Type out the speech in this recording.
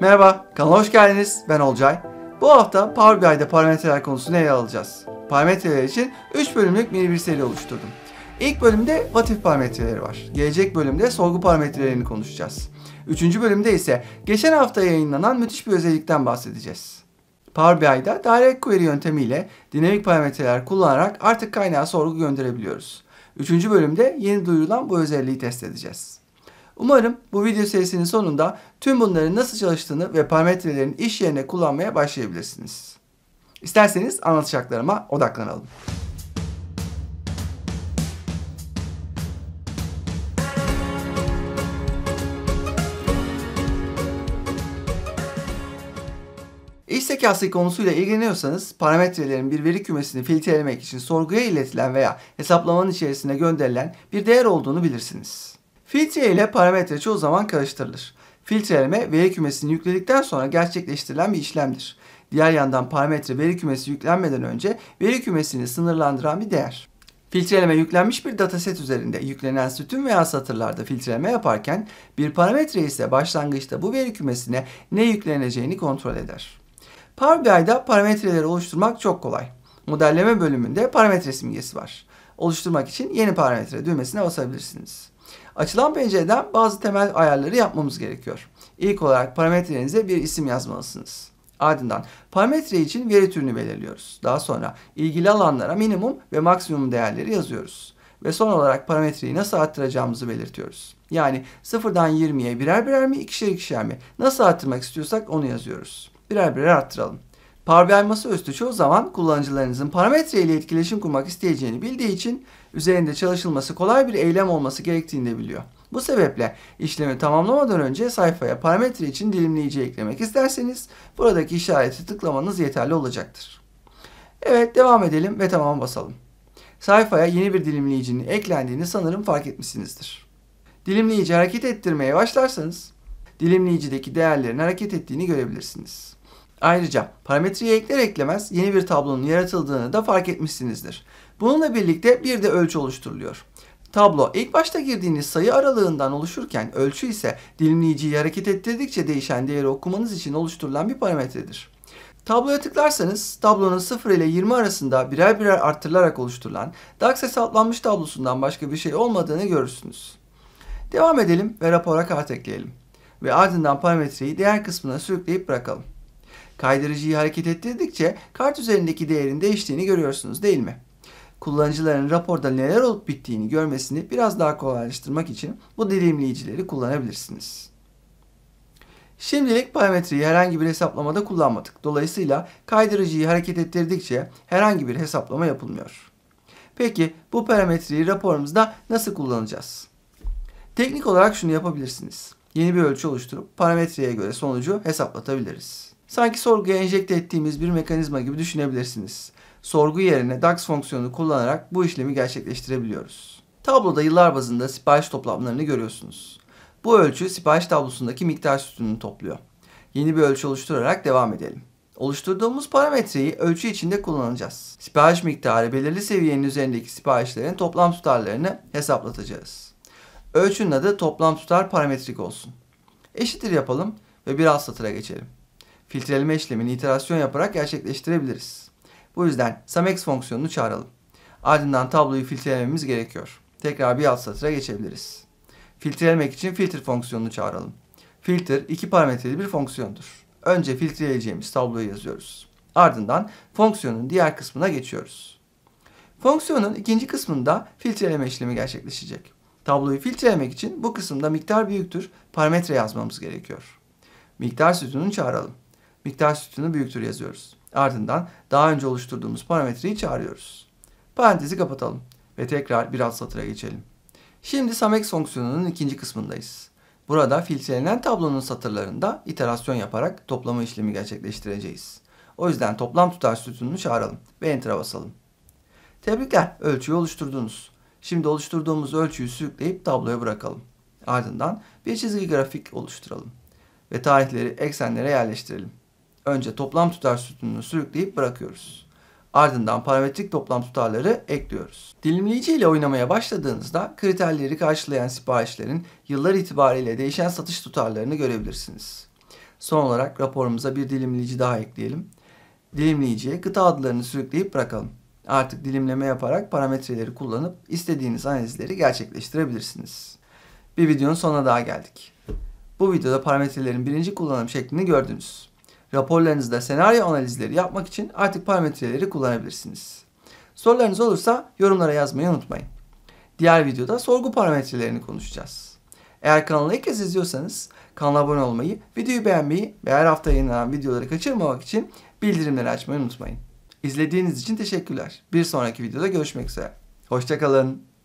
Merhaba, kanala hoş geldiniz. Ben Olcay. Bu hafta Power BI'de parametreler konusunu ele alacağız. Parametreler için 3 bölümlük mini bir seri oluşturdum. İlk bölümde what if parametreleri var. Gelecek bölümde sorgu parametrelerini konuşacağız. Üçüncü bölümde ise geçen hafta yayınlanan müthiş bir özellikten bahsedeceğiz. Power BI'da direct query yöntemiyle dinamik parametreler kullanarak artık kaynağa sorgu gönderebiliyoruz. Üçüncü bölümde yeni duyurulan bu özelliği test edeceğiz. Umarım bu video serisinin sonunda tüm bunların nasıl çalıştığını ve parametrelerin iş yerine kullanmaya başlayabilirsiniz. İsterseniz anlatacaklarıma odaklanalım. İş zekası konusuyla ilgileniyorsanız parametrelerin bir veri kümesini filtrelemek için sorguya iletilen veya hesaplamanın içerisine gönderilen bir değer olduğunu bilirsiniz. Filtre ile parametre çoğu zaman karıştırılır. Filtreleme veri kümesini yükledikten sonra gerçekleştirilen bir işlemdir. Diğer yandan parametre veri kümesi yüklenmeden önce veri kümesini sınırlandıran bir değer. Filtreleme yüklenmiş bir dataset üzerinde yüklenen sütun veya satırlarda filtreleme yaparken bir parametre ise başlangıçta bu veri kümesine ne yükleneceğini kontrol eder. Power BI'da parametreleri oluşturmak çok kolay. Modelleme bölümünde parametre simgesi var. Oluşturmak için yeni parametre düğmesine basabilirsiniz. Açılan pencereden bazı temel ayarları yapmamız gerekiyor. İlk olarak parametrenize bir isim yazmalısınız. Ardından parametre için veri türünü belirliyoruz. Daha sonra ilgili alanlara minimum ve maksimum değerleri yazıyoruz. Ve son olarak parametreyi nasıl arttıracağımızı belirtiyoruz. Yani sıfırdan 20'ye birer birer mi ikişer ikişer mi nasıl arttırmak istiyorsak onu yazıyoruz. Birer birer arttıralım. Power BI çoğu zaman kullanıcılarınızın parametre ile etkileşim kurmak isteyeceğini bildiği için üzerinde çalışılması kolay bir eylem olması gerektiğini de biliyor. Bu sebeple işlemi tamamlamadan önce sayfaya parametre için dilimleyici eklemek isterseniz buradaki işareti tıklamanız yeterli olacaktır. Evet devam edelim ve tamam basalım. Sayfaya yeni bir dilimleyicinin eklendiğini sanırım fark etmişsinizdir. Dilimleyici hareket ettirmeye başlarsanız dilimleyicideki değerlerin hareket ettiğini görebilirsiniz. Ayrıca parametreye ekler eklemez yeni bir tablonun yaratıldığını da fark etmişsinizdir. Bununla birlikte bir de ölçü oluşturuluyor. Tablo ilk başta girdiğiniz sayı aralığından oluşurken ölçü ise dilimleyiciyi hareket ettirdikçe değişen değeri okumanız için oluşturulan bir parametredir. Tabloya tıklarsanız tablonun 0 ile 20 arasında birer birer arttırılarak oluşturulan DAX hesaplanmış tablosundan başka bir şey olmadığını görürsünüz. Devam edelim ve rapora kart ekleyelim ve ardından parametreyi diğer kısmına sürükleyip bırakalım. Kaydırıcıyı hareket ettirdikçe kart üzerindeki değerin değiştiğini görüyorsunuz değil mi? Kullanıcıların raporda neler olup bittiğini görmesini biraz daha kolaylaştırmak için bu dilimleyicileri kullanabilirsiniz. Şimdilik parametreyi herhangi bir hesaplamada kullanmadık. Dolayısıyla kaydırıcıyı hareket ettirdikçe herhangi bir hesaplama yapılmıyor. Peki bu parametreyi raporumuzda nasıl kullanacağız? Teknik olarak şunu yapabilirsiniz. Yeni bir ölçü oluşturup parametreye göre sonucu hesaplatabiliriz. Sanki sorguya enjekte ettiğimiz bir mekanizma gibi düşünebilirsiniz. Sorgu yerine DAX fonksiyonunu kullanarak bu işlemi gerçekleştirebiliyoruz. Tabloda yıllar bazında sipariş toplamlarını görüyorsunuz. Bu ölçü sipariş tablosundaki miktar sütununu topluyor. Yeni bir ölçü oluşturarak devam edelim. Oluşturduğumuz parametreyi ölçü içinde kullanacağız. Sipariş miktarı belirli seviyenin üzerindeki siparişlerin toplam tutarlarını hesaplatacağız. Ölçünün adı toplam tutar parametrik olsun. Eşittir yapalım ve biraz satıra geçelim filtreleme işlemini iterasyon yaparak gerçekleştirebiliriz. Bu yüzden SUMX fonksiyonunu çağıralım. Ardından tabloyu filtrelememiz gerekiyor. Tekrar bir alt satıra geçebiliriz. Filtrelemek için filter fonksiyonunu çağıralım. Filter iki parametreli bir fonksiyondur. Önce filtreleyeceğimiz tabloyu yazıyoruz. Ardından fonksiyonun diğer kısmına geçiyoruz. Fonksiyonun ikinci kısmında filtreleme işlemi gerçekleşecek. Tabloyu filtrelemek için bu kısımda miktar büyüktür parametre yazmamız gerekiyor. Miktar sütununu çağıralım miktar sütununu büyüktür yazıyoruz. Ardından daha önce oluşturduğumuz parametreyi çağırıyoruz. Parantezi kapatalım ve tekrar bir alt satıra geçelim. Şimdi samex fonksiyonunun ikinci kısmındayız. Burada filtrelenen tablonun satırlarında iterasyon yaparak toplama işlemi gerçekleştireceğiz. O yüzden toplam tutar sütununu çağıralım ve enter'a basalım. Tebrikler ölçüyü oluşturdunuz. Şimdi oluşturduğumuz ölçüyü sürükleyip tabloya bırakalım. Ardından bir çizgi grafik oluşturalım ve tarihleri eksenlere yerleştirelim. Önce toplam tutar sütununu sürükleyip bırakıyoruz. Ardından parametrik toplam tutarları ekliyoruz. Dilimleyici ile oynamaya başladığınızda kriterleri karşılayan siparişlerin yıllar itibariyle değişen satış tutarlarını görebilirsiniz. Son olarak raporumuza bir dilimleyici daha ekleyelim. Dilimleyiciye kıta adlarını sürükleyip bırakalım. Artık dilimleme yaparak parametreleri kullanıp istediğiniz analizleri gerçekleştirebilirsiniz. Bir videonun sonuna daha geldik. Bu videoda parametrelerin birinci kullanım şeklini gördünüz. Raporlarınızda senaryo analizleri yapmak için artık parametreleri kullanabilirsiniz. Sorularınız olursa yorumlara yazmayı unutmayın. Diğer videoda sorgu parametrelerini konuşacağız. Eğer kanalı ilk kez izliyorsanız kanala abone olmayı, videoyu beğenmeyi ve her hafta yayınlanan videoları kaçırmamak için bildirimleri açmayı unutmayın. İzlediğiniz için teşekkürler. Bir sonraki videoda görüşmek üzere. Hoşçakalın.